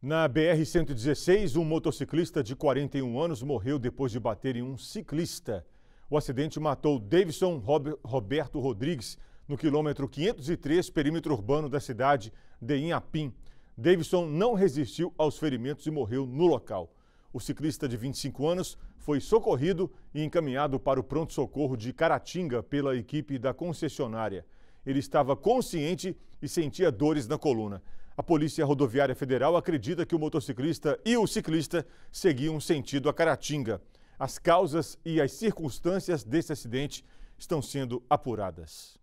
Na BR-116, um motociclista de 41 anos morreu depois de bater em um ciclista. O acidente matou Davidson Roberto Rodrigues, no quilômetro 503, perímetro urbano da cidade de Inhapim. Davidson não resistiu aos ferimentos e morreu no local. O ciclista de 25 anos foi socorrido e encaminhado para o pronto-socorro de Caratinga pela equipe da concessionária. Ele estava consciente e sentia dores na coluna. A Polícia Rodoviária Federal acredita que o motociclista e o ciclista seguiam sentido a Caratinga. As causas e as circunstâncias desse acidente estão sendo apuradas.